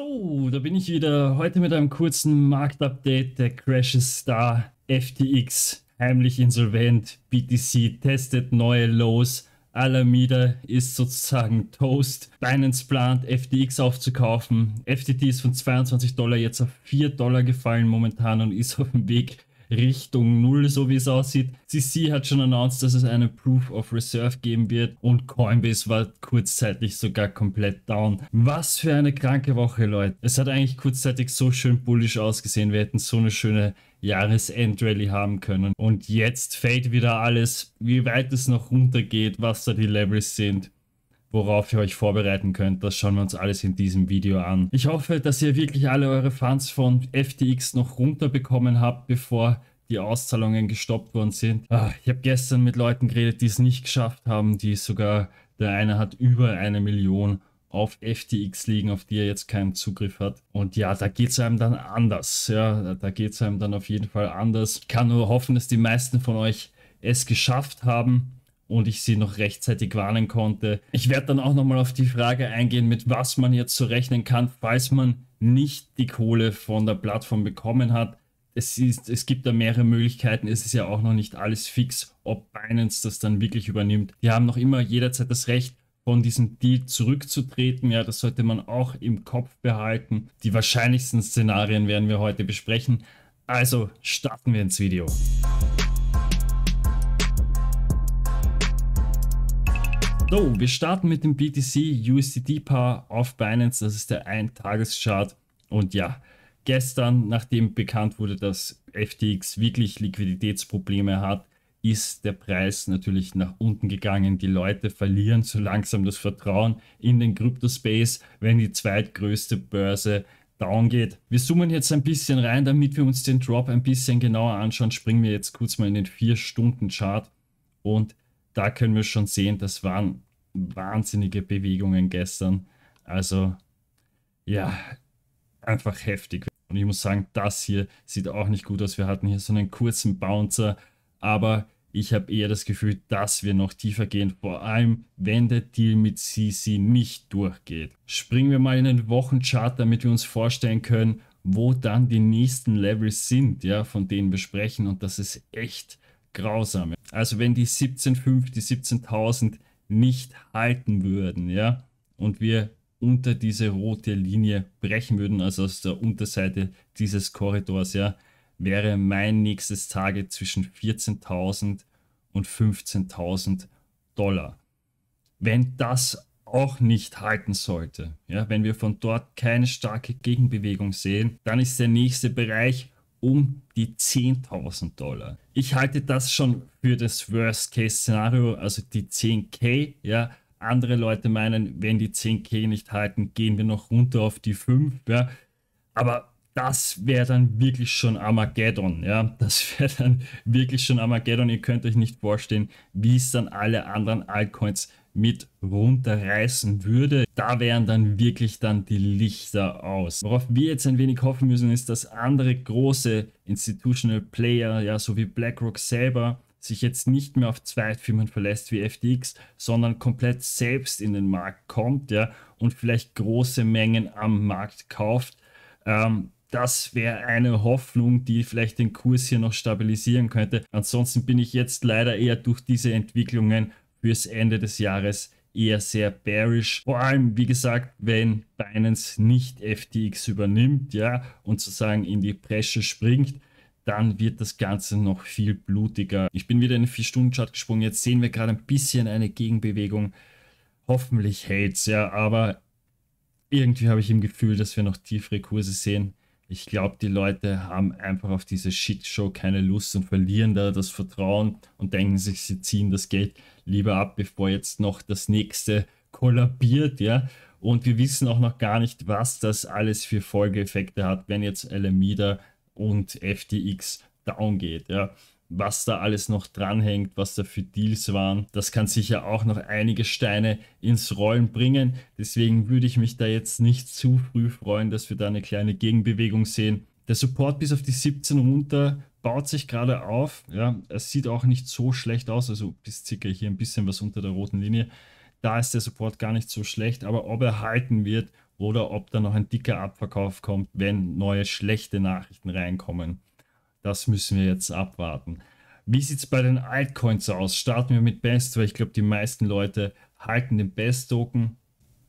So, da bin ich wieder. Heute mit einem kurzen Marktupdate. Der Crash ist da. FTX heimlich insolvent. BTC testet neue Lows. Alameda ist sozusagen Toast. Binance plant, FTX aufzukaufen. FTT ist von 22 Dollar jetzt auf 4 Dollar gefallen momentan und ist auf dem Weg Richtung Null, so wie es aussieht. CC hat schon announced, dass es eine Proof of Reserve geben wird und Coinbase war kurzzeitig sogar komplett down. Was für eine kranke Woche, Leute. Es hat eigentlich kurzzeitig so schön bullisch ausgesehen. Wir hätten so eine schöne Jahresendrally haben können. Und jetzt fällt wieder alles, wie weit es noch runtergeht, was da die Levels sind worauf ihr euch vorbereiten könnt. Das schauen wir uns alles in diesem Video an. Ich hoffe, dass ihr wirklich alle eure Funds von FTX noch runterbekommen habt, bevor die Auszahlungen gestoppt worden sind. Ah, ich habe gestern mit Leuten geredet, die es nicht geschafft haben, die sogar, der eine hat über eine Million auf FTX liegen, auf die er jetzt keinen Zugriff hat. Und ja, da geht es einem dann anders. Ja, da geht es einem dann auf jeden Fall anders. Ich kann nur hoffen, dass die meisten von euch es geschafft haben und ich sie noch rechtzeitig warnen konnte. Ich werde dann auch nochmal auf die Frage eingehen, mit was man jetzt so rechnen kann, falls man nicht die Kohle von der Plattform bekommen hat. Es, ist, es gibt da mehrere Möglichkeiten. Es ist ja auch noch nicht alles fix, ob Binance das dann wirklich übernimmt. Die haben noch immer jederzeit das Recht, von diesem Deal zurückzutreten. Ja, das sollte man auch im Kopf behalten. Die wahrscheinlichsten Szenarien werden wir heute besprechen. Also starten wir ins Video. So, wir starten mit dem BTC USDT Paar auf Binance. Das ist der Eintageschart. Und ja, gestern, nachdem bekannt wurde, dass FTX wirklich Liquiditätsprobleme hat, ist der Preis natürlich nach unten gegangen. Die Leute verlieren so langsam das Vertrauen in den Kryptospace, wenn die zweitgrößte Börse down geht. Wir zoomen jetzt ein bisschen rein, damit wir uns den Drop ein bisschen genauer anschauen. Springen wir jetzt kurz mal in den 4-Stunden-Chart und da können wir schon sehen, das waren wahnsinnige Bewegungen gestern. Also ja, einfach heftig. Und ich muss sagen, das hier sieht auch nicht gut aus. Wir hatten hier so einen kurzen Bouncer, aber ich habe eher das Gefühl, dass wir noch tiefer gehen, vor allem wenn der Deal mit CC nicht durchgeht. Springen wir mal in den Wochenchart, damit wir uns vorstellen können, wo dann die nächsten Levels sind, ja, von denen wir sprechen. Und das ist echt grausam. Also wenn die 17.5, die 17.000 nicht halten würden, ja, und wir unter diese rote Linie brechen würden, also aus der Unterseite dieses Korridors, ja, wäre mein nächstes Target zwischen 14.000 und 15.000 Dollar. Wenn das auch nicht halten sollte, ja, wenn wir von dort keine starke Gegenbewegung sehen, dann ist der nächste Bereich um die 10.000 Dollar. Ich halte das schon für das Worst-Case-Szenario, also die 10k. Ja, andere Leute meinen, wenn die 10k nicht halten, gehen wir noch runter auf die 5. Ja, aber das wäre dann wirklich schon Armageddon. Ja, das wäre dann wirklich schon Armageddon. Ihr könnt euch nicht vorstellen, wie es dann alle anderen Altcoins mit runterreißen würde. Da wären dann wirklich dann die Lichter aus. Worauf wir jetzt ein wenig hoffen müssen, ist, dass andere große Institutional Player, ja, so wie BlackRock selber, sich jetzt nicht mehr auf Zweitfirmen verlässt wie FTX, sondern komplett selbst in den Markt kommt, ja, und vielleicht große Mengen am Markt kauft. Ähm, das wäre eine Hoffnung, die vielleicht den Kurs hier noch stabilisieren könnte. Ansonsten bin ich jetzt leider eher durch diese Entwicklungen fürs Ende des Jahres eher sehr bearish. Vor allem, wie gesagt, wenn Binance nicht FTX übernimmt, ja, und sozusagen in die Bresche springt, dann wird das Ganze noch viel blutiger. Ich bin wieder in den 4-Stunden-Chart gesprungen. Jetzt sehen wir gerade ein bisschen eine Gegenbewegung. Hoffentlich hält's, ja, aber irgendwie habe ich im Gefühl, dass wir noch tiefere Kurse sehen. Ich glaube, die Leute haben einfach auf diese Shitshow keine Lust und verlieren da das Vertrauen und denken sich, sie ziehen das Geld lieber ab, bevor jetzt noch das nächste kollabiert, ja. Und wir wissen auch noch gar nicht, was das alles für Folgeeffekte hat, wenn jetzt Alameda und FTX down geht, ja was da alles noch dranhängt, was da für Deals waren. Das kann sicher auch noch einige Steine ins Rollen bringen. Deswegen würde ich mich da jetzt nicht zu früh freuen, dass wir da eine kleine Gegenbewegung sehen. Der Support bis auf die 17 runter baut sich gerade auf. Ja, es sieht auch nicht so schlecht aus. Also bis circa hier ein bisschen was unter der roten Linie. Da ist der Support gar nicht so schlecht, aber ob er halten wird oder ob da noch ein dicker Abverkauf kommt, wenn neue schlechte Nachrichten reinkommen. Das müssen wir jetzt abwarten. Wie sieht es bei den Altcoins aus? Starten wir mit Best, weil ich glaube, die meisten Leute halten den Best-Token.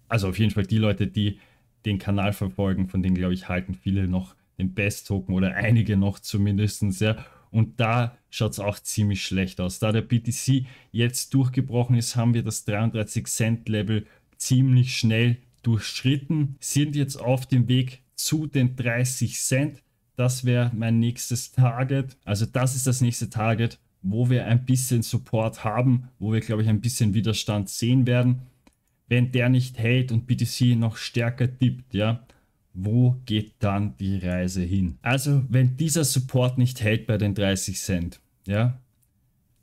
Also auf jeden Fall die Leute, die den Kanal verfolgen, von denen glaube ich, halten viele noch den Best-Token oder einige noch zumindest. Ja. Und da schaut es auch ziemlich schlecht aus. Da der BTC jetzt durchgebrochen ist, haben wir das 33 Cent Level ziemlich schnell durchschritten, sind jetzt auf dem Weg zu den 30 Cent das wäre mein nächstes Target. Also das ist das nächste Target, wo wir ein bisschen Support haben, wo wir, glaube ich, ein bisschen Widerstand sehen werden. Wenn der nicht hält und BTC noch stärker tippt, ja, wo geht dann die Reise hin? Also, wenn dieser Support nicht hält bei den 30 Cent, ja,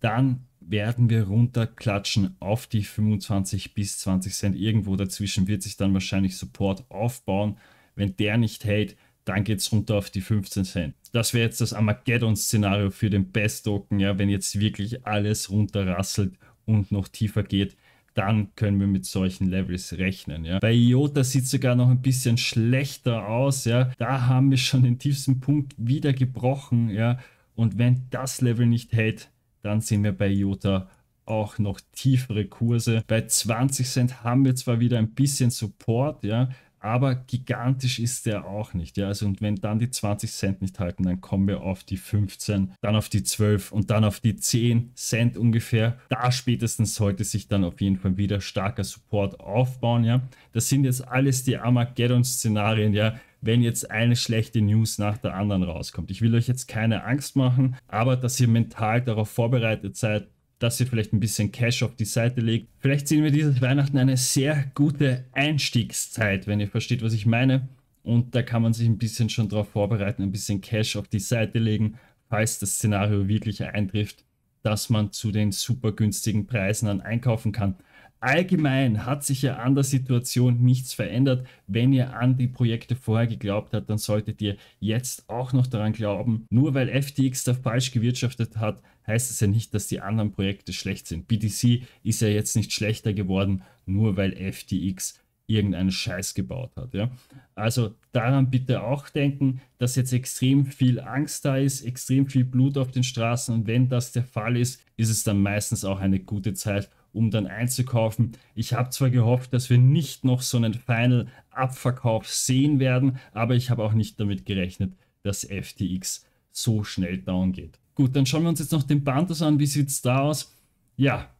dann werden wir runterklatschen auf die 25 bis 20 Cent. Irgendwo dazwischen wird sich dann wahrscheinlich Support aufbauen. Wenn der nicht hält, dann geht es runter auf die 15 Cent. Das wäre jetzt das Armageddon-Szenario für den Best-Token, ja, wenn jetzt wirklich alles runterrasselt und noch tiefer geht dann können wir mit solchen Levels rechnen. Ja. Bei IOTA sieht es sogar noch ein bisschen schlechter aus. Ja. Da haben wir schon den tiefsten Punkt wieder gebrochen. Ja. Und wenn das Level nicht hält, dann sehen wir bei IOTA auch noch tiefere Kurse. Bei 20 Cent haben wir zwar wieder ein bisschen Support, ja, aber gigantisch ist der auch nicht. Ja? Also, und wenn dann die 20 Cent nicht halten, dann kommen wir auf die 15, dann auf die 12 und dann auf die 10 Cent ungefähr. Da spätestens sollte sich dann auf jeden Fall wieder starker Support aufbauen. Ja? Das sind jetzt alles die Armageddon-Szenarien, ja, wenn jetzt eine schlechte News nach der anderen rauskommt. Ich will euch jetzt keine Angst machen, aber dass ihr mental darauf vorbereitet seid, dass ihr vielleicht ein bisschen Cash auf die Seite legt. Vielleicht sehen wir dieses Weihnachten eine sehr gute Einstiegszeit, wenn ihr versteht, was ich meine. Und da kann man sich ein bisschen schon darauf vorbereiten, ein bisschen Cash auf die Seite legen, falls das Szenario wirklich eintrifft, dass man zu den super günstigen Preisen dann einkaufen kann. Allgemein hat sich ja an der Situation nichts verändert. Wenn ihr an die Projekte vorher geglaubt habt, dann solltet ihr jetzt auch noch daran glauben. Nur weil FTX da falsch gewirtschaftet hat, heißt es ja nicht, dass die anderen Projekte schlecht sind. BTC ist ja jetzt nicht schlechter geworden, nur weil FTX irgendeinen Scheiß gebaut hat. Ja? Also daran bitte auch denken, dass jetzt extrem viel Angst da ist, extrem viel Blut auf den Straßen und wenn das der Fall ist, ist es dann meistens auch eine gute Zeit, um dann einzukaufen. Ich habe zwar gehofft, dass wir nicht noch so einen Final Abverkauf sehen werden, aber ich habe auch nicht damit gerechnet, dass FTX so schnell down geht. Gut, dann schauen wir uns jetzt noch den Pantos an. Wie sieht es da aus? Ja,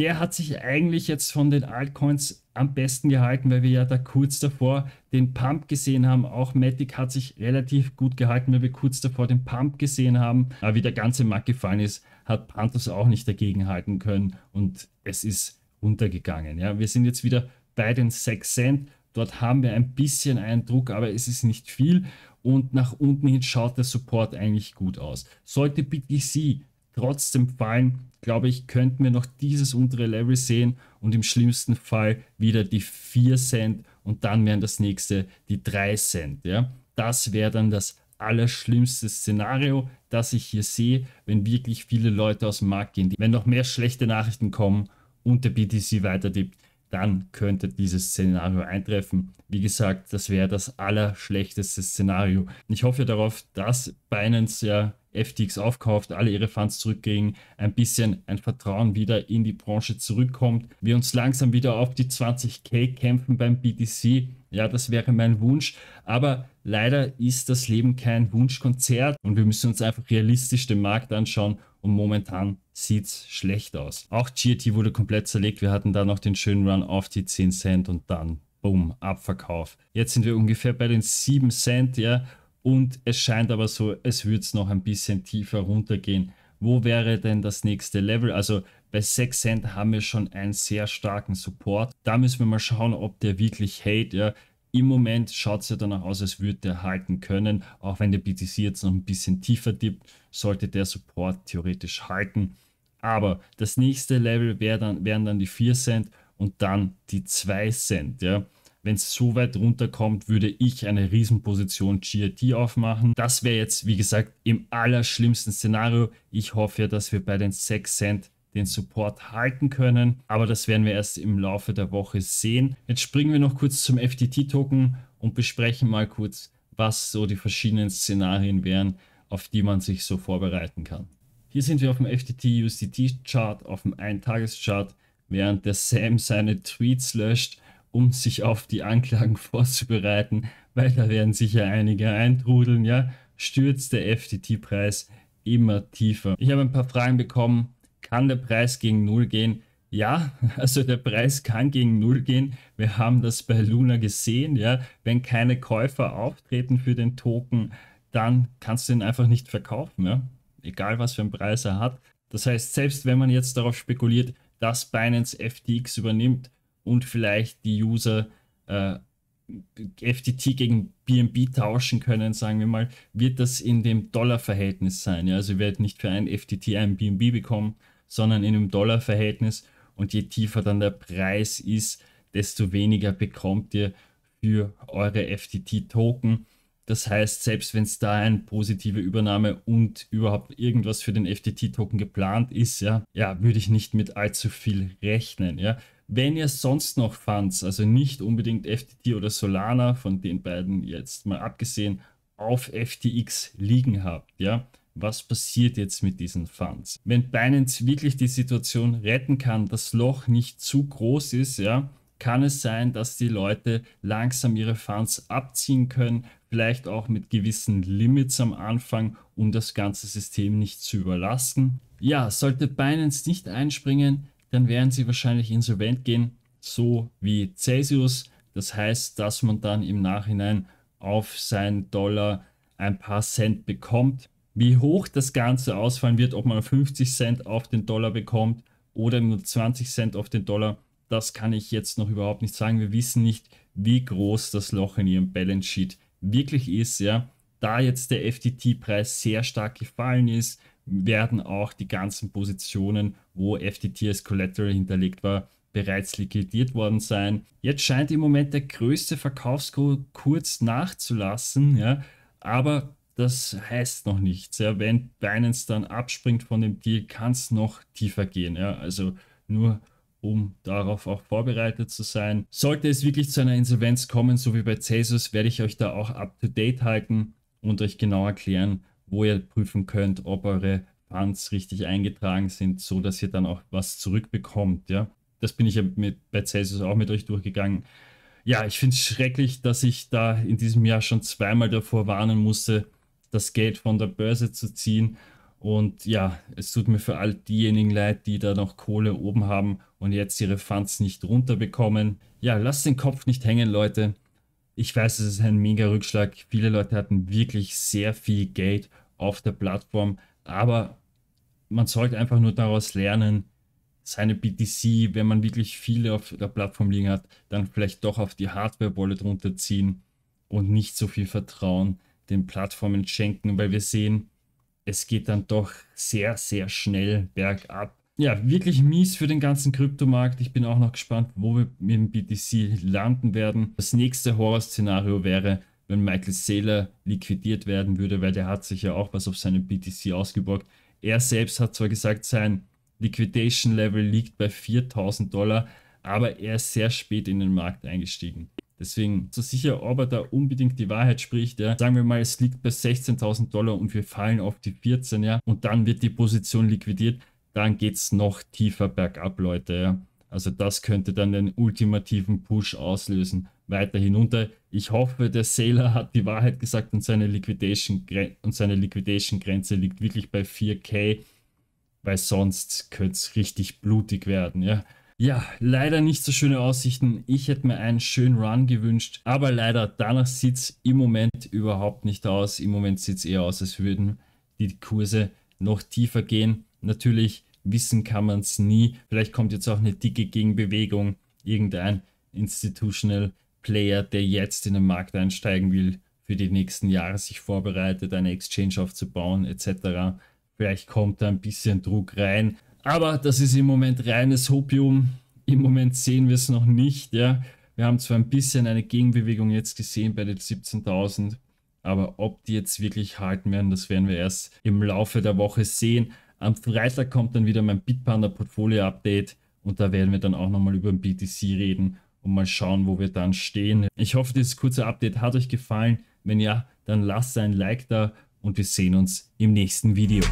der hat sich eigentlich jetzt von den Altcoins am besten gehalten, weil wir ja da kurz davor den Pump gesehen haben. Auch Matic hat sich relativ gut gehalten, weil wir kurz davor den Pump gesehen haben. Aber wie der ganze Markt gefallen ist, hat Panthers auch nicht dagegen halten können und es ist runtergegangen. Ja, wir sind jetzt wieder bei den 6 Cent. Dort haben wir ein bisschen einen Druck, aber es ist nicht viel. Und nach unten hin schaut der Support eigentlich gut aus. Sollte BTC trotzdem fallen, glaube ich, könnten wir noch dieses untere Level sehen und im schlimmsten Fall wieder die 4 Cent und dann wären das nächste die 3 Cent. Ja? Das wäre dann das allerschlimmste Szenario, das ich hier sehe, wenn wirklich viele Leute aus dem Markt gehen. Wenn noch mehr schlechte Nachrichten kommen und der BTC weiter tippt, dann könnte dieses Szenario eintreffen. Wie gesagt, das wäre das allerschlechteste Szenario. Ich hoffe darauf, dass Binance ja FTX aufkauft, alle ihre Funds zurückgehen, ein bisschen ein Vertrauen wieder in die Branche zurückkommt, wir uns langsam wieder auf die 20k kämpfen beim BTC. Ja, das wäre mein Wunsch, aber leider ist das Leben kein Wunschkonzert und wir müssen uns einfach realistisch den Markt anschauen und momentan sieht es schlecht aus. Auch GRT wurde komplett zerlegt, wir hatten da noch den schönen Run auf die 10 Cent und dann Boom, Abverkauf. Jetzt sind wir ungefähr bei den 7 Cent, ja, und es scheint aber so, es würde es noch ein bisschen tiefer runtergehen. Wo wäre denn das nächste Level? Also bei 6 Cent haben wir schon einen sehr starken Support. Da müssen wir mal schauen, ob der wirklich hält. Ja. Im Moment schaut es ja danach aus, als würde er halten können. Auch wenn der BTC jetzt noch ein bisschen tiefer tippt, sollte der Support theoretisch halten. Aber das nächste Level wär dann, wären dann die 4 Cent und dann die 2 Cent. Ja. Wenn es so weit runterkommt, würde ich eine Riesenposition GRT aufmachen. Das wäre jetzt, wie gesagt, im allerschlimmsten Szenario. Ich hoffe dass wir bei den 6 Cent den Support halten können. Aber das werden wir erst im Laufe der Woche sehen. Jetzt springen wir noch kurz zum FTT-Token und besprechen mal kurz, was so die verschiedenen Szenarien wären, auf die man sich so vorbereiten kann. Hier sind wir auf dem FTT-USDT-Chart, auf dem Eintageschart, während der Sam seine Tweets löscht um sich auf die Anklagen vorzubereiten, weil da werden sicher einige eintrudeln, ja, stürzt der FTT-Preis immer tiefer. Ich habe ein paar Fragen bekommen. Kann der Preis gegen Null gehen? Ja, also der Preis kann gegen Null gehen. Wir haben das bei Luna gesehen, ja. Wenn keine Käufer auftreten für den Token, dann kannst du ihn einfach nicht verkaufen, ja. Egal was für einen Preis er hat. Das heißt, selbst wenn man jetzt darauf spekuliert, dass Binance FTX übernimmt, und vielleicht die User äh, FTT gegen BNB tauschen können, sagen wir mal, wird das in dem Dollarverhältnis sein. Ja? Also ihr werdet nicht für ein FTT ein BNB bekommen, sondern in einem Dollarverhältnis. Und je tiefer dann der Preis ist, desto weniger bekommt ihr für eure FTT-Token. Das heißt, selbst wenn es da eine positive Übernahme und überhaupt irgendwas für den FTT-Token geplant ist, ja, ja, würde ich nicht mit allzu viel rechnen. Ja. Wenn ihr sonst noch Funds, also nicht unbedingt FTT oder Solana, von den beiden jetzt mal abgesehen, auf FTX liegen habt, ja, was passiert jetzt mit diesen Funds? Wenn Binance wirklich die Situation retten kann, das Loch nicht zu groß ist, ja, kann es sein, dass die Leute langsam ihre Funds abziehen können, vielleicht auch mit gewissen Limits am Anfang, um das ganze System nicht zu überlasten. Ja, sollte Binance nicht einspringen, dann werden sie wahrscheinlich insolvent gehen, so wie Celsius. Das heißt, dass man dann im Nachhinein auf seinen Dollar ein paar Cent bekommt. Wie hoch das Ganze ausfallen wird, ob man 50 Cent auf den Dollar bekommt oder nur 20 Cent auf den Dollar, das kann ich jetzt noch überhaupt nicht sagen. Wir wissen nicht, wie groß das Loch in ihrem Balance Sheet wirklich ist. Ja. Da jetzt der FTT-Preis sehr stark gefallen ist, werden auch die ganzen Positionen, wo FTT als Collateral hinterlegt war, bereits liquidiert worden sein. Jetzt scheint im Moment der größte Verkaufskurz kurz nachzulassen, ja, aber das heißt noch nichts. Ja. Wenn Binance dann abspringt von dem Deal, kann es noch tiefer gehen. Ja. Also nur um darauf auch vorbereitet zu sein. Sollte es wirklich zu einer Insolvenz kommen, so wie bei Cesus, werde ich euch da auch up-to-date halten und euch genau erklären, wo ihr prüfen könnt, ob eure Funds richtig eingetragen sind, so dass ihr dann auch was zurückbekommt. Ja, das bin ich ja mit, bei Celsius auch mit euch durchgegangen. Ja, ich finde es schrecklich, dass ich da in diesem Jahr schon zweimal davor warnen musste, das Geld von der Börse zu ziehen. Und ja, es tut mir für all diejenigen leid, die da noch Kohle oben haben und jetzt ihre Funds nicht runterbekommen. Ja, lasst den Kopf nicht hängen, Leute. Ich weiß, es ist ein mega Rückschlag. Viele Leute hatten wirklich sehr viel Geld auf der Plattform. Aber man sollte einfach nur daraus lernen, seine BTC, wenn man wirklich viele auf der Plattform liegen hat, dann vielleicht doch auf die Hardware-Wallet runterziehen und nicht so viel Vertrauen den Plattformen schenken, weil wir sehen, es geht dann doch sehr, sehr schnell bergab. Ja, wirklich mies für den ganzen Kryptomarkt. Ich bin auch noch gespannt, wo wir mit dem BTC landen werden. Das nächste Horrorszenario wäre, wenn Michael Saylor liquidiert werden würde, weil der hat sich ja auch was auf seinem BTC ausgeborgt. Er selbst hat zwar gesagt, sein Liquidation Level liegt bei 4000 Dollar, aber er ist sehr spät in den Markt eingestiegen. Deswegen, so sicher ob er da unbedingt die Wahrheit spricht, ja, sagen wir mal, es liegt bei 16.000 Dollar und wir fallen auf die 14, ja, und dann wird die Position liquidiert, dann geht es noch tiefer bergab, Leute, ja. Also das könnte dann den ultimativen Push auslösen, weiter hinunter. Ich hoffe, der Sailor hat die Wahrheit gesagt und seine Liquidation, und Liquidation Grenze liegt wirklich bei 4K, weil sonst könnte es richtig blutig werden, ja. Ja, leider nicht so schöne Aussichten. Ich hätte mir einen schönen Run gewünscht, aber leider danach sieht es im Moment überhaupt nicht aus. Im Moment sieht es eher aus, als würden die Kurse noch tiefer gehen. Natürlich wissen kann man es nie. Vielleicht kommt jetzt auch eine dicke Gegenbewegung, irgendein Institutional Player, der jetzt in den Markt einsteigen will, für die nächsten Jahre sich vorbereitet, eine Exchange aufzubauen etc. Vielleicht kommt da ein bisschen Druck rein. Aber das ist im Moment reines Hopium. Im Moment sehen wir es noch nicht. Ja. Wir haben zwar ein bisschen eine Gegenbewegung jetzt gesehen bei den 17.000, aber ob die jetzt wirklich halten werden, das werden wir erst im Laufe der Woche sehen. Am Freitag kommt dann wieder mein Bitpanda Portfolio Update und da werden wir dann auch nochmal über den BTC reden und mal schauen, wo wir dann stehen. Ich hoffe, dieses kurze Update hat euch gefallen. Wenn ja, dann lasst ein Like da und wir sehen uns im nächsten Video.